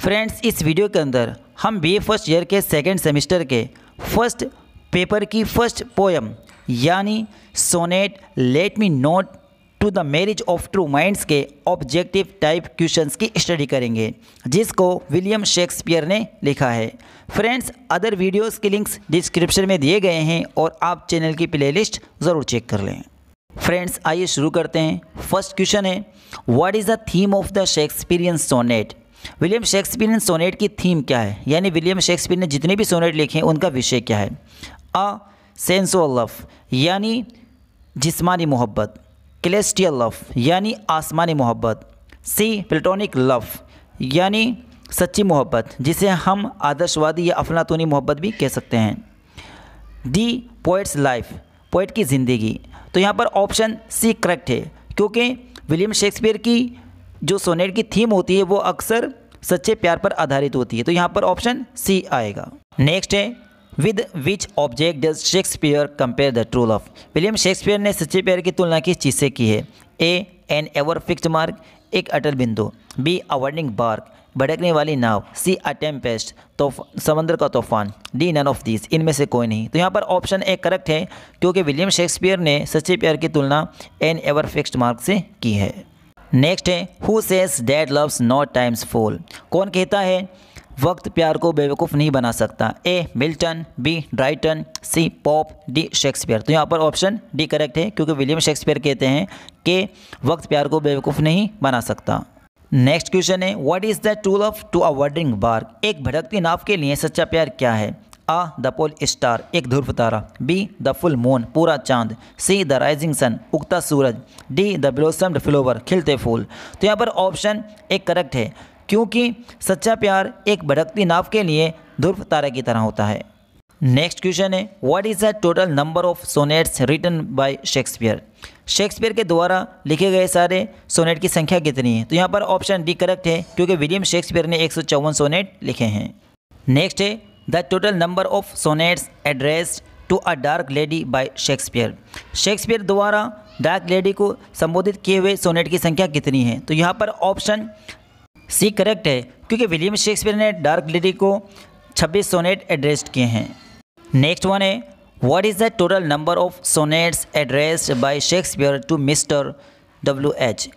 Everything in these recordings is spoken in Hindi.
फ्रेंड्स इस वीडियो के अंदर हम बी फर्स्ट ईयर के सेकेंड सेमिस्टर के फर्स्ट पेपर की फर्स्ट पोयम यानी sonnet let me not to the marriage of true minds के ऑब्जेक्टिव टाइप क्वेश्चंस की स्टडी करेंगे जिसको विलियम शेक्सपियर ने लिखा है फ्रेंड्स अदर वीडियोस के लिंक्स डिस्क्रिप्शन में दिए गए हैं और आप चैनल की प्लेलिस्ट ज़रूर चेक कर लें फ्रेंड्स आइए शुरू करते हैं फर्स्ट क्वेश्चन है what is the theme of the Shakespearean sonnet William Shakespeare ने सोनेट की थीम क्या है यानी विलियम शेक्सपियर ने जितने भी सोनेट लिखे हैं उनका विषय क्या है अ सेंसो लफ यानी जिस्मानी मोहब्बत क्लेस्टियल लफ यानी आसमानी मोहब्बत सी प्लेटोनिक लफ यानी सच्ची मोहब्बत जिसे हम आदर्शवादी या अफलातूनी मोहब्बत भी कह सकते हैं डी पोइट्स लाइफ पोइट की ज़िंदगी तो यहाँ पर ऑप्शन सी करेक्ट है क्योंकि विलियम शेक्सपियर की जो सोनेट की थीम होती है वो अक्सर सच्चे प्यार पर आधारित होती है तो यहाँ पर ऑप्शन सी आएगा नेक्स्ट है with which object does Shakespeare compare the true love William Shakespeare ने सच्चे प्यार की तुलना किस चीज़ से की है A an ever fixed mark एक अटल बिंदु बी अवर्निंग बार्क भटकने वाली नाव सी अ टेम्पेस्ट तो समंदर का तूफान डी नन ऑफ दिस इनमें से कोई नहीं तो यहाँ पर ऑप्शन ए करेक्ट है क्योंकि विलियम शेक्सपियर ने सच्चे प्यार की तुलना एन एवर फिक्स्ड मार्क से की है नेक्स्ट है who says that love's not time's fool कौन कहता है वक्त प्यार को बेवकूफ़ नहीं बना सकता A Milton B Dryden C Pope D Shakespeare तो यहाँ पर ऑप्शन डी करेक्ट है क्योंकि विलियम शेक्सपियर कहते हैं कि वक्त प्यार को बेवकूफ़ नहीं बना सकता नेक्स्ट क्वेश्चन है what is the tool of to a wandering bark एक भटकती नाव के लिए सच्चा प्यार क्या है आ द पोल स्टार एक ध्रुव तारा बी द फुल मून पूरा चांद सी द राइजिंग सन उगता सूरज डी द ब्लोसम्ड फ्लोवर खिलते फूल तो यहाँ पर ऑप्शन एक करेक्ट है क्योंकि सच्चा प्यार एक भड़कती नाव के लिए ध्रुव तारा की तरह होता है नेक्स्ट क्वेश्चन है what is the total number of sonnets written by Shakespeare Shakespeare के द्वारा लिखे गए सारे सोनेट की संख्या कितनी है तो यहाँ पर ऑप्शन डी करेक्ट है क्योंकि विलियम शेक्सपियर ने एक सोनेट लिखे हैं नेक्स्ट है the total number of sonnets addressed to a dark lady by Shakespeare Shakespeare द्वारा डार्क लेडी को संबोधित किए हुए सोनेट की संख्या कितनी है तो यहाँ पर ऑप्शन सी करेक्ट है क्योंकि विलियम शेक्सपियर ने डार्क लेडी को 26 सोनेट एड्रेस्ड किए हैं नेक्स्ट वन है what is the total number of sonnets addressed by Shakespeare to mister W H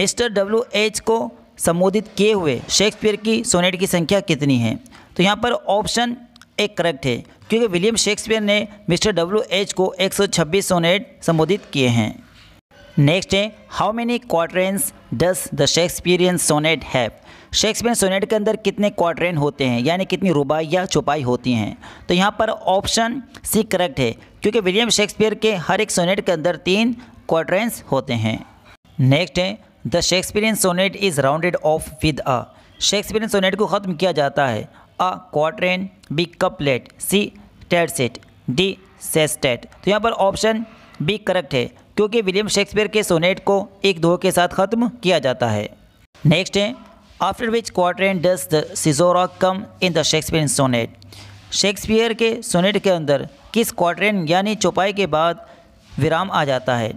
mister W H को संबोधित किए हुए शेक्सपियर की सोनेट की संख्या कितनी है तो यहाँ पर ऑप्शन एक करेक्ट है क्योंकि विलियम शेक्सपियर ने मिस्टर डब्ल्यू एच को 126 सोनेट संबोधित किए हैं नेक्स्ट है how many quatrains does the Shakespearean sonnet have Shakespeare sonnet के अंदर कितने क्वार्टरेन होते हैं यानी कितनी रुबाई या चौपाई होती हैं तो यहाँ पर ऑप्शन सी करेक्ट है क्योंकि विलियम शेक्सपियर के हर एक सोनेट के अंदर तीन क्वार्टरेंस होते हैं नेक्स्ट है the Shakespearean sonnet is rounded off with a Shakespearean sonnet को ख़त्म किया जाता है A quatrain B couplet C tercet D sestet तो यहाँ पर ऑप्शन बी करेक्ट है क्योंकि विलियम शेक्सपियर के सोनेट को एक दो के साथ ख़त्म किया जाता है नेक्स्ट है after which quatrain does the caesura come in the Shakespeare sonnet Shakespeare के सोनेट के अंदर किस क्वाट्रेन यानी चौपाई के बाद विराम आ जाता है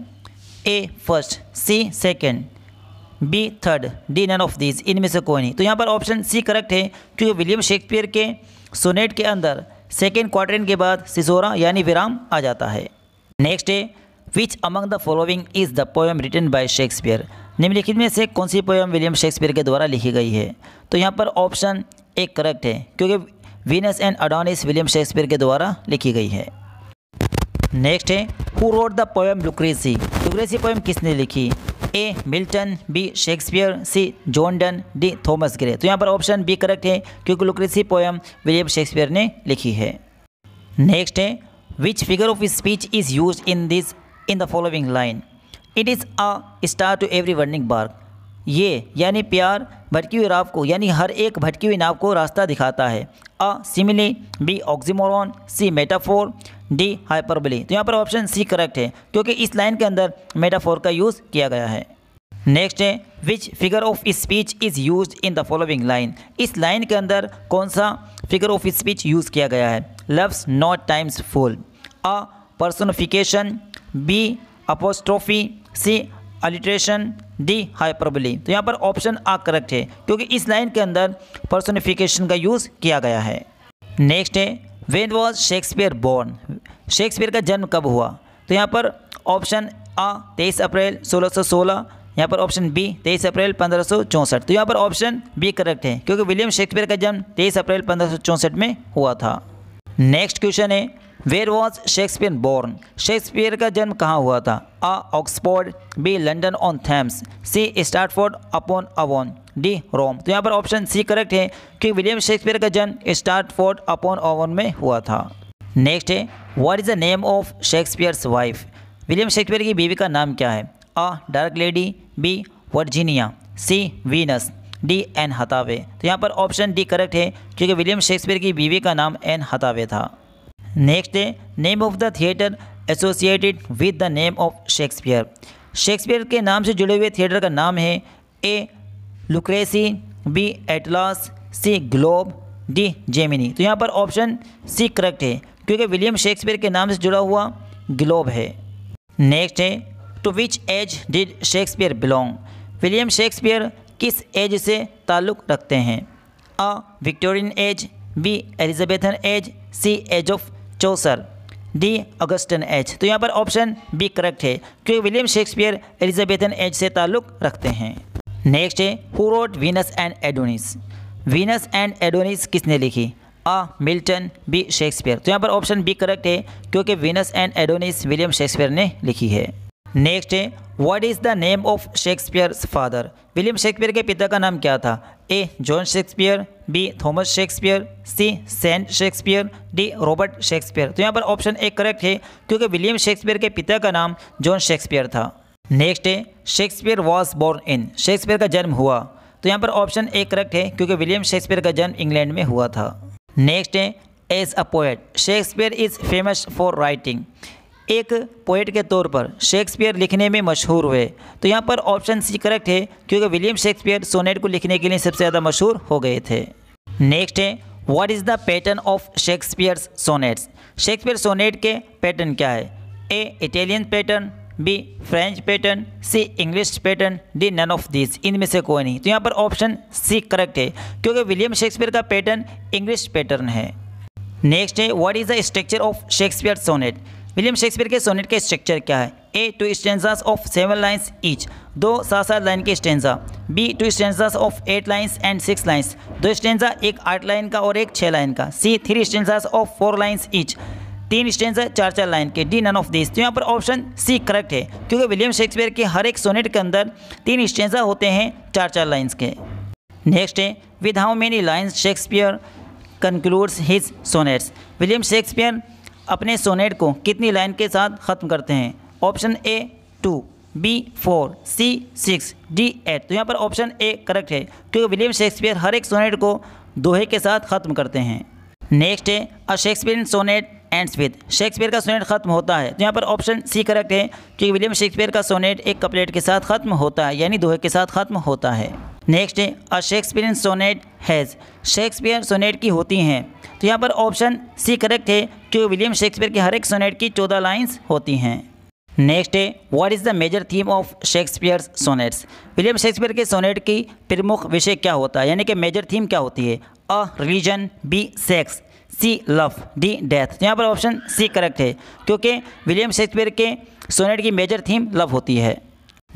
A first C second B third D none of this इनमें से कोई नहीं तो यहाँ पर ऑप्शन सी करेक्ट है क्योंकि तो विलियम शेक्सपियर के सोनेट के अंदर सेकेंड क्वार्टरन के बाद सिसोरा यानी विराम आ जाता है नेक्स्ट है which among the following is the poem written by Shakespeare निम्नलिखित में से कौन सी पोएम विलियम शेक्सपियर के द्वारा लिखी गई है तो यहाँ पर ऑप्शन एक करेक्ट है क्योंकि Venus and Adonis William Shakespeare के द्वारा लिखी गई है नेक्स्ट है who wrote the poem Lucrece Lucrece poem किसने लिखी A Milton B Shakespeare C John Donne D Thomas Gray तो यहाँ पर ऑप्शन बी करेक्ट है क्योंकि लुक्रेसी पोएम विलियम शेक्सपियर ने लिखी है नेक्स्ट है which figure of speech is use in this in the following line it is a star to every wandering bark ये यानी प्यार भटकी हुई राव को यानी हर एक भटकी हुई नाव को रास्ता दिखाता है A simile B oxymoron C metaphor D hyperbole तो यहाँ पर ऑप्शन सी करेक्ट है क्योंकि इस लाइन के अंदर मेटाफोर का यूज़ किया गया है नेक्स्ट है which figure of speech is use in the following line इस लाइन के अंदर कौन सा फिगर ऑफ स्पीच यूज़ किया गया है love's not time's fool A personification B apostrophe C alliteration D hyperbole तो यहाँ पर ऑप्शन आ करेक्ट है क्योंकि इस लाइन के अंदर पर्सोनिफिकेशन का यूज़ किया गया है नेक्स्ट है when was Shakespeare born Shakespeare का जन्म कब हुआ तो यहाँ पर ऑप्शन आ तेईस अप्रैल सोलह सौ सोलह यहाँ पर ऑप्शन बी तेईस अप्रैल पंद्रह सौ चौंसठ तो यहाँ पर ऑप्शन बी करेक्ट है क्योंकि विलियम शेक्सपियर का जन्म तेईस अप्रैल पंद्रह सौ चौंसठ में हुआ था नेक्स्ट क्वेश्चन है where was Shakespeare born Shakespeare का जन्म कहाँ हुआ था A Oxford B London on Thames C Stratford upon Avon D Rome तो यहाँ पर ऑप्शन सी करेक्ट है क्योंकि विलियम शेक्सपियर का जन्म स्टार्टफोर्ड अपॉन ओवन में हुआ था नेक्स्ट है what is the name of Shakespeare's wife William Shakespeare की बीवी का नाम क्या है A dark lady B Virginia C Venus D Anne Hathaway तो यहाँ पर ऑप्शन डी करेक्ट है क्योंकि विलियम शेक्सपियर की बीवी का नाम एन हतावे था नेक्स्ट है name of the theatre associated with the name of Shakespeare Shakespeare के नाम से जुड़े हुए थिएटर का नाम है A Lucrece B Atlas C Globe D Gemini तो यहाँ पर ऑप्शन सी करेक्ट है क्योंकि विलियम शेक्सपियर के नाम से जुड़ा हुआ ग्लोब है नेक्स्ट है to which age did Shakespeare belong William Shakespeare किस एज से ताल्लुक़ रखते हैं A Victorian age B Elizabethan age C age of Chaucer D Augustan age तो यहाँ पर ऑप्शन बी करेक्ट है क्योंकि विलियम शेक्सपियर एलिजाबेथन एज से ताल्लुक़ रखते हैं नेक्स्ट है who wrote Venus and Adonis Venus and Adonis किसने लिखी अ मिल्टन बी शेक्सपियर तो यहाँ पर ऑप्शन बी करेक्ट है क्योंकि Venus and Adonis William Shakespeare ने लिखी है नेक्स्ट है what is the name of Shakespeare father William Shakespeare के पिता का नाम क्या था A John Shakespeare B Thomas Shakespeare C saint Shakespeare D Robert Shakespeare तो यहाँ पर ऑप्शन ए करेक्ट है क्योंकि विलियम शेक्सपियर के पिता का नाम जॉन शेक्सपियर था नेक्स्ट है Shakespeare was born in Shakespeare का जन्म हुआ तो यहाँ पर ऑप्शन ए करेक्ट है क्योंकि विलियम शेक्सपियर का जन्म इंग्लैंड में हुआ था नेक्स्ट है as a poet Shakespeare is famous for writing एक पोइट के तौर पर शेक्सपियर लिखने में मशहूर हुए तो यहाँ पर ऑप्शन सी करेक्ट है क्योंकि विलियम शेक्सपियर सोनेट को लिखने के लिए सबसे ज़्यादा मशहूर हो गए थे नेक्स्ट है what is the pattern of Shakespeare's sonnets Shakespeare sonnet के पैटर्न क्या है A Italian pattern B French pattern C English pattern D none of this इनमें से कोई नहीं तो यहाँ पर ऑप्शन सी करेक्ट है क्योंकि विलियम शेक्सपियर का पैटर्न इंग्लिश पैटर्न है नेक्स्ट है what is the structure of Shakespeare sonnet William Shakespeare के सोनेट का स्ट्रक्चर क्या है A two stanzas of seven lines each दो सात सात लाइन के stanza B two stanzas of eight lines and six lines दो स्टेंजा एक आठ लाइन का और एक छः लाइन का C three stanzas of four lines each तीन स्टेंस है चार चार लाइन के डी नन ऑफ दिस तो यहाँ पर ऑप्शन सी करेक्ट है क्योंकि विलियम शेक्सपियर के हर एक सोनेट के अंदर तीन स्टेंजा होते हैं चार चार लाइन्स के नेक्स्ट है with how many lines Shakespeare concludes his sonnets William Shakespeare अपने सोनेट को कितनी लाइन के साथ ख़त्म करते हैं option A two B four C six D eight तो यहाँ पर ऑप्शन ए करेक्ट है क्योंकि विलियम शेक्सपियर हर एक सोनेट को दोहे के साथ ख़त्म करते हैं नेक्स्ट है a Shakespeare sonnet ends with Shakespeare का सोनेट खत्म होता है तो यहाँ पर ऑप्शन सी करेक्ट है क्योंकि विलियम शेक्सपियर का सोनेट एक कपलेट के साथ खत्म होता है यानी दोहे के साथ खत्म होता है नेक्स्ट है a Shakespearean sonnet has Shakespeare sonnet की होती हैं तो यहाँ पर ऑप्शन सी करेक्ट है क्योंकि विलियम शेक्सपियर की हर एक सोनेट की चौदह लाइन्स होती हैं नेक्स्ट है what is the major theme of Shakespeare sonnets William Shakespeare के सोनेट की प्रमुख विषय क्या होता है यानी कि मेजर थीम क्या होती है A religion B sex C love D death तो यहाँ पर ऑप्शन सी करेक्ट है क्योंकि विलियम शेक्सपियर के सोनेट की मेजर थीम लव होती है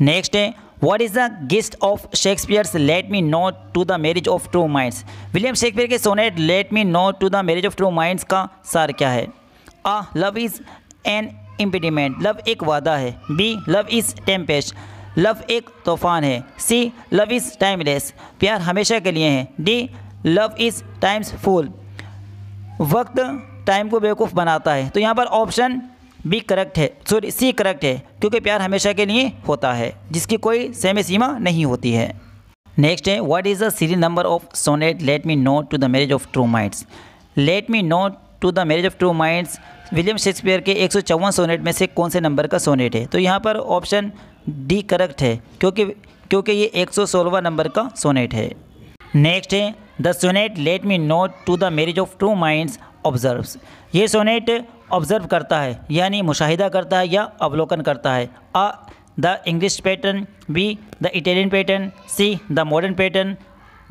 नेक्स्ट है what is the gist of Shakespeare's let me no to the marriage of true minds William Shakespeare के sonnet let me no to the marriage of true minds का सार क्या है A love is an impediment love एक वादा है B love is tempest love एक तूफान है सी लव इज़ टाइमलेस प्यार हमेशा के लिए है D love is time's fool वक्त टाइम को बेवकूफ़ बनाता है तो यहाँ पर ऑप्शन बी करेक्ट है सॉरी सी करेक्ट है क्योंकि प्यार हमेशा के लिए होता है जिसकी कोई समय सीमा नहीं होती है नेक्स्ट है what is the serial number of sonnet let me no to the marriage of true minds let me no to the marriage of true minds William Shakespeare के एक सोनेट में से कौन से नंबर का सोनेट है तो यहाँ पर ऑप्शन डी करेक्ट है क्योंकि क्योंकि ये एक नंबर का सोनेट है नेक्स्ट है the sonnet let me not to the marriage of two minds observe ये सोनेट ऑब्जर्व करता है यानी मुशाहिदा करता है या अवलोकन करता है A the English pattern B the Italian pattern C the modern pattern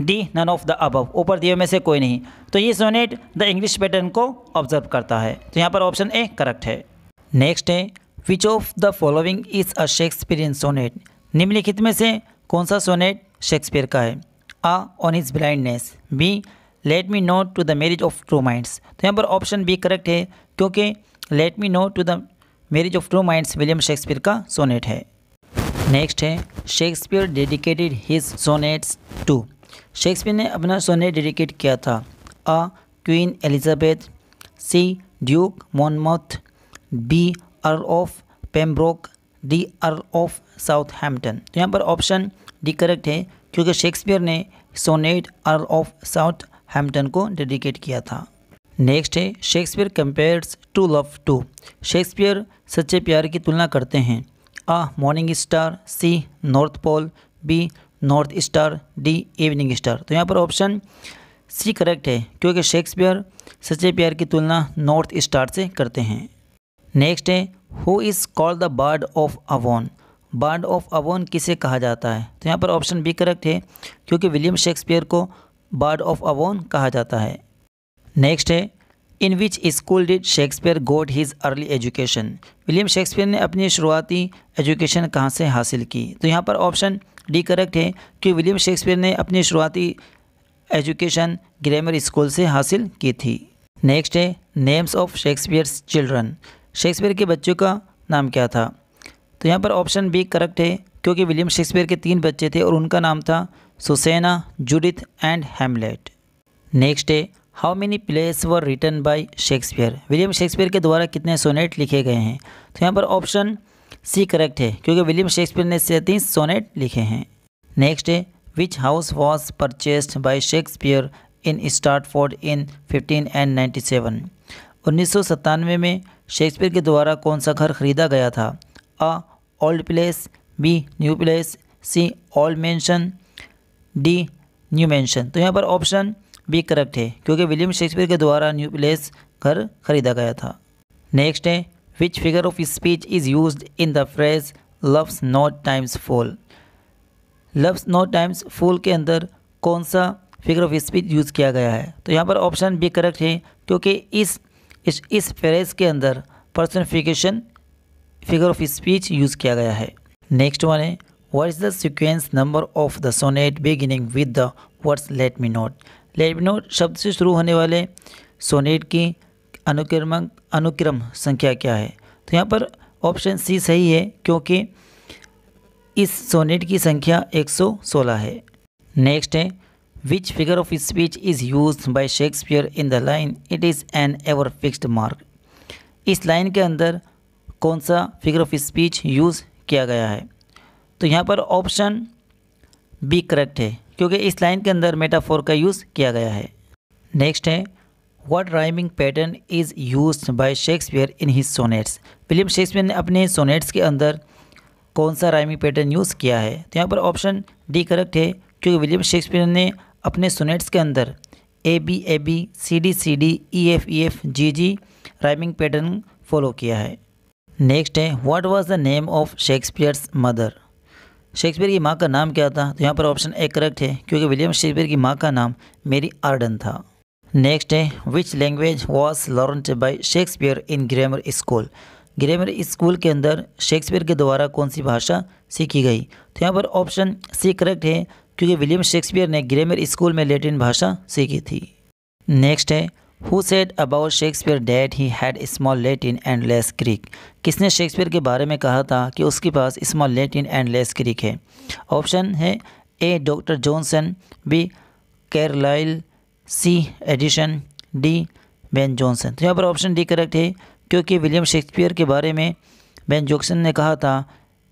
D none of the above ऊपर दिए में से कोई नहीं तो ये सोनेट द इंग्लिश पैटर्न को ऑब्जर्व करता है तो यहाँ पर ऑप्शन ए करेक्ट है नेक्स्ट है which of the following is a Shakespearean sonnet निम्नलिखित में से कौन सा सोनेट शेक्सपियर का है A on his blindness B let me no to the marriage of true minds तो यहाँ पर ऑप्शन बी करेक्ट है क्योंकि let me no to the marriage of true minds William Shakespeare का सोनेट है नेक्स्ट है Shakespeare dedicated his sonnets to Shakespeare ने अपना सोनेट डेडिकेट किया था A Queen Elizabeth C Duke Monmouth B Earl of Pembroke D Earl of Southampton तो यहाँ पर ऑप्शन डी करेक्ट है क्योंकि शेक्सपियर ने sonnet Earl of Southampton को डेडिकेट किया था नेक्स्ट है Shakespeare compares to love to Shakespeare सच्चे प्यार की तुलना करते हैं A morning star C north pole B north star D evening star तो यहाँ पर ऑप्शन सी करेक्ट है क्योंकि शेक्सपियर सच्चे प्यार की तुलना नॉर्थ स्टार से करते हैं नेक्स्ट है who is called the bird of Avon bard of अवोन किसे कहा जाता है तो यहाँ पर ऑप्शन बी करेक्ट है क्योंकि विलियम शेक्सपियर को बाड ऑफ अवोन कहा जाता है नेक्स्ट है in which school did Shakespeare got his early education William Shakespeare ने अपनी शुरुआती एजुकेशन कहाँ से हासिल की तो यहाँ पर ऑप्शन डी करेक्ट है कि विलियम शेक्सपियर ने अपनी शुरुआती एजुकेशन ग्रामर स्कूल से हासिल की थी नेक्स्ट है names of Shakespeare's children Shakespeare के बच्चों का नाम क्या था तो यहाँ पर ऑप्शन बी करेक्ट है क्योंकि विलियम शेक्सपियर के तीन बच्चे थे और उनका नाम था Susanna Judith and Hamlet next है how many plays were written by Shakespeare William Shakespeare के द्वारा कितने सोनेट लिखे गए हैं तो यहाँ पर ऑप्शन सी करेक्ट है क्योंकि विलियम शेक्सपियर ने सैंतीस सोनेट लिखे हैं नेक्स्ट है which house was purchased by Shakespeare in Stratford in fifteen and ninety seven उन्नीस सौ सत्तानवे में शेक्सपियर के द्वारा कौन सा घर खरीदा गया था A old place B new place C old mansion D new mansion तो यहाँ पर ऑप्शन बी करेक्ट है क्योंकि विलियम शेक्सपियर के द्वारा न्यू प्लेस घर खरीदा गया था नेक्स्ट है which figure of speech is use in the phrase love's not time's fool love's not time's fool के अंदर कौन सा फिगर ऑफ स्पीच यूज़ किया गया है तो यहाँ पर ऑप्शन बी करेक्ट है क्योंकि इस इस, इस फ्रेज के अंदर personification figure of speech use किया गया है नेक्स्ट वन है what is the sequence number of the sonnet beginning with the words let me not let me not शब्द से शुरू होने वाले सोनेट की अनुक्रम अनुक्रम संख्या क्या है तो यहाँ पर ऑप्शन सी सही है क्योंकि इस सोनेट की संख्या 116 है नेक्स्ट है which figure of speech is use by Shakespeare in the line it is an ever fixed mark इस लाइन के अंदर कौन सा फिगर ऑफ स्पीच यूज़ किया गया है तो यहाँ पर ऑप्शन बी करेक्ट है क्योंकि इस लाइन के अंदर मेटाफोर का यूज़ किया गया है नेक्स्ट है what rhyming pattern is use by Shakespeare in his sonnets William Shakespeare ने अपने सोनेट्स के अंदर कौन सा राइमिंग पैटर्न यूज़ किया है तो यहाँ पर ऑप्शन डी करेक्ट है क्योंकि विलियम शेक्सपियर ने अपने सोनेट्स के अंदर A B A B C D C D E F E F G G rhyming pattern follow किया है नेक्स्ट है what was the name of Shakespeare's mother Shakespeare की माँ का नाम क्या था तो यहाँ पर ऑप्शन ए करेक्ट है क्योंकि विलियम शेक्सपियर की माँ का नाम मेरी आर्डन था नेक्स्ट है which language was learnt by Shakespeare in grammar school grammar school के अंदर शेक्सपियर के द्वारा कौन सी भाषा सीखी गई तो यहाँ पर ऑप्शन सी करेक्ट है क्योंकि विलियम शेक्सपियर ने ग्रामर स्कूल में लेटिन भाषा सीखी थी नेक्स्ट है who said about Shakespeare that he had small Latin and less Greek किसने शेक्सपियर के बारे में कहा था कि उसके पास small Latin and less Greek है ऑप्शन है A Doctor Johnson B Carlyle C Addison D Ben Jonson तो यहाँ पर ऑप्शन डी करेक्ट है क्योंकि विलियम शेक्सपियर के बारे में बेन जॉक्सन ने कहा था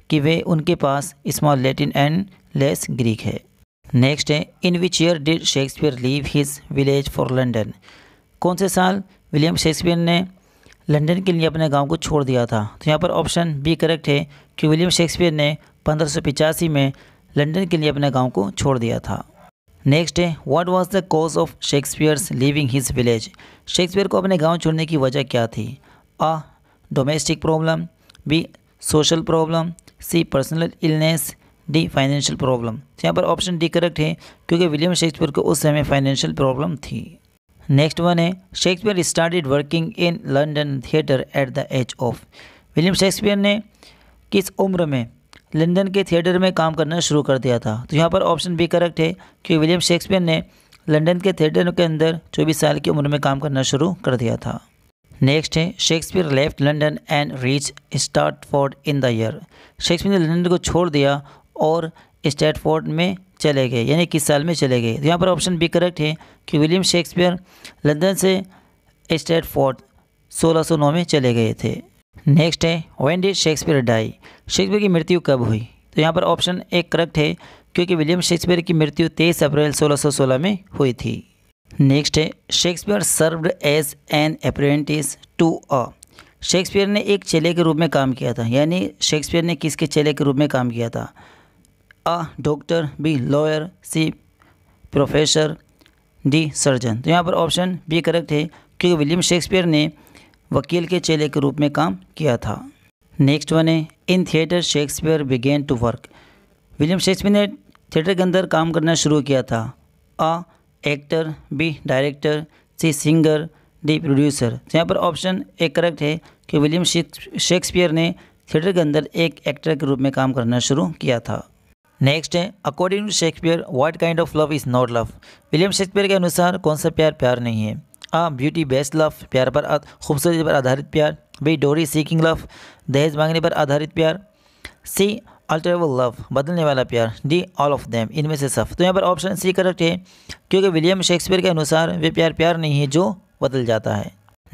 कि वे उनके पास small Latin and less Greek है नेक्स्ट है in which year did Shakespeare leave his village for London कौन से साल विलियम शेक्सपियर ने लंदन के लिए अपने गांव को छोड़ दिया था तो यहाँ पर ऑप्शन बी करेक्ट है कि विलियम शेक्सपियर ने पंद्रह में लंदन के लिए अपने गांव को छोड़ दिया था नेक्स्ट है what was the cause of Shakespeare's living his village Shakespeare को अपने गांव छोड़ने की वजह क्या थी A domestic problem B social problem C personal illness D financial problem यहाँ पर ऑप्शन डी करेक्ट है क्योंकि विलियम शेक्सपियर को उस समय फाइनेंशियल प्रॉब्लम थी नेक्स्ट वन है Shakespeare started working in London theatre at the age of William Shakespeare ने किस उम्र में लंदन के थिएटर में काम करना शुरू कर दिया था तो यहाँ पर ऑप्शन बी करेक्ट है क्योंकि विलियम शेक्सपियर ने लंदन के थिएटर के अंदर चौबीस साल की उम्र में काम करना शुरू कर दिया था नेक्स्ट है Shakespeare left London and reach Stratford in the year Shakespeare ने लंदन को छोड़ दिया और स्टार्टफोर्ड में चले गए यानी किस साल में चले गए तो यहाँ पर ऑप्शन बी करेक्ट है कि विलियम शेक्सपियर लंदन से स्टेट फोर्ट नौ में चले गए थे नेक्स्ट है when did Shakespeare die Shakespeare की मृत्यु कब हुई तो यहाँ पर ऑप्शन ए करेक्ट है क्योंकि विलियम शेक्सपियर की मृत्यु 23 अप्रैल 1616 में हुई थी नेक्स्ट है Shakespeare served as an apprentice to a Shakespeare ने एक चेले के रूप में काम किया था यानी शेक्सपियर ने किसके चेले के रूप में काम किया था A doctor B lawyer C professor D surgeon तो यहाँ पर ऑप्शन बी करेक्ट है क्योंकि विलियम शेक्सपियर ने वकील के चेले के रूप में काम किया था नेक्स्ट वन है in theatre Shakespeare began to work William Shakespeare ने थिएटर के अंदर काम करना शुरू किया था A actor B director C singer D producer तो यहाँ पर ऑप्शन ए करेक्ट है कि विलियम शेक्सपियर ने थिएटर के अंदर एक एक्टर के रूप में काम करना शुरू किया था नेक्स्ट है according to Shakespeare what kind of love is not love William Shakespeare के अनुसार कौन सा प्यार प्यार नहीं है आ ब्यूटी बेस्ट लव प्यार पर खूबसूरती पर आधारित प्यार बी डोरी सीकिंग लव दहेज मांगने पर आधारित प्यार सी अल्टरेबल लव बदलने वाला प्यार डी ऑल ऑफ देम इनमें से सफ़ तो यहाँ पर ऑप्शन सी करेक्ट है क्योंकि विलियम शेक्सपियर के अनुसार वे प्यार प्यार नहीं है जो बदल जाता है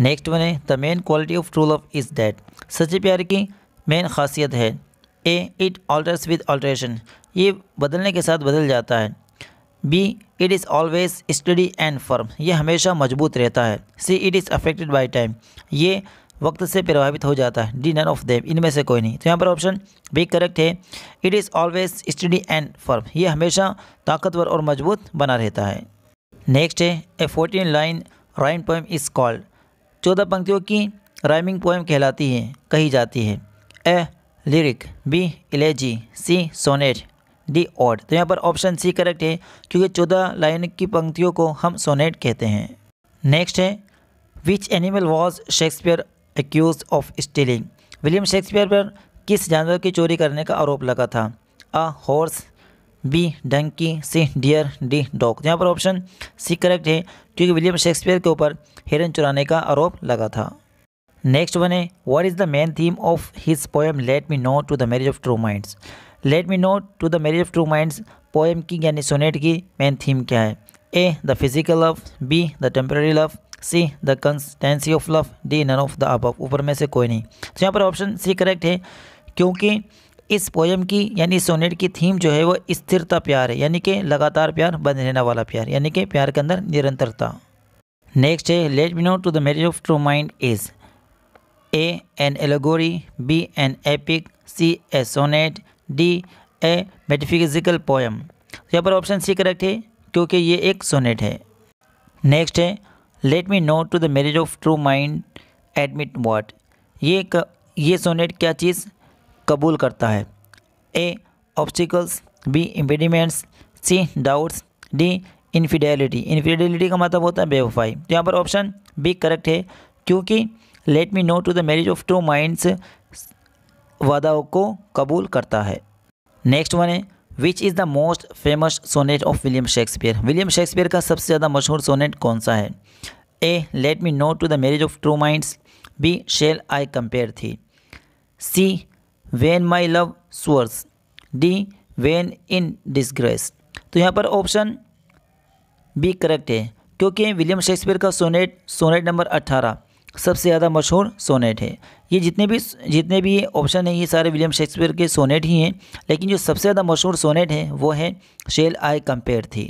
नेक्स्ट वन है the main quality of true love is that सच्चे प्यार की मेन खासियत है A it alters with alteration ये बदलने के साथ बदल जाता है B it is always steady and firm ये हमेशा मजबूत रहता है C it is affected by time ये वक्त से प्रभावित हो जाता है डी नन ऑफ देम इनमें से कोई नहीं तो यहाँ पर ऑप्शन बी करेक्ट है it is always steady and firm ये हमेशा ताकतवर और मजबूत बना रहता है नेक्स्ट है a fourteen line rhyme poem is called चौदह पंक्तियों की राइमिंग पोएम कहलाती है कही जाती है A lyric B elegy C sonnet D ode तो यहाँ पर ऑप्शन सी करेक्ट है क्योंकि चौदह लाइन की पंक्तियों को हम सोनेट कहते हैं नेक्स्ट है which animal was Shakespeare accused of stealing William Shakespeare पर किस जानवर की चोरी करने का आरोप लगा था A horse B donkey C deer D dog यहाँ पर ऑप्शन सी करेक्ट है क्योंकि विलियम शेक्सपियर के ऊपर हिरन चुराने का आरोप लगा था नेक्स्ट वन है what is the main theme of his poem let me no to the marriage of true minds let me no to the marriage of two minds poem की यानी सोनेट की मेन थीम क्या है A the physical love B the temporary love C the constancy of love D none of the अब ऊपर में से कोई नहीं तो यहाँ पर ऑप्शन सी करेक्ट है क्योंकि इस पोएम की यानी सोनेट की थीम जो है वो स्थिरता प्यार है यानी कि लगातार प्यार बने रहने वाला प्यार यानी कि प्यार के अंदर निरंतरता नेक्स्ट है let me no to the marriage of true mind is A an allegory B an epic C a sonnet D a metaphysical poem तो यहाँ पर ऑप्शन सी करेक्ट है क्योंकि ये एक सोनेट है नेक्स्ट है let me no to the marriage of true mind admit what ये क, ये सोनेट क्या चीज़ कबूल करता है A obstacles B impediments C doubts D infidelity infidelity का मतलब होता है बेवफाई तो यहाँ पर ऑप्शन बी करेक्ट है क्योंकि let me no to the marriage of true minds वादाओं को कबूल करता है नेक्स्ट वन है which is the most famous sonnet of William Shakespeare William Shakespeare का सबसे ज़्यादा मशहूर सोनेट कौन सा है A let me no to the marriage of true minds B shall I compare thee C when my love swears D when in disgrace तो यहाँ पर ऑप्शन बी करेक्ट है क्योंकि विलियम शेक्सपियर का सोनेट सोनेट नंबर अट्ठारह सबसे ज़्यादा मशहूर सोनेट है ये जितने भी जितने भी ऑप्शन हैं ये सारे विलियम शेक्सपियर के सोनेट ही हैं लेकिन जो सबसे ज़्यादा मशहूर सोनेट है वो है शेल आई कंपेयर थी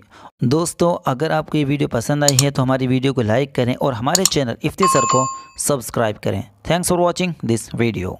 दोस्तों अगर आपको ये वीडियो पसंद आई है तो हमारी वीडियो को लाइक करें और हमारे चैनल सर को सब्सक्राइब करें thanks for watching this video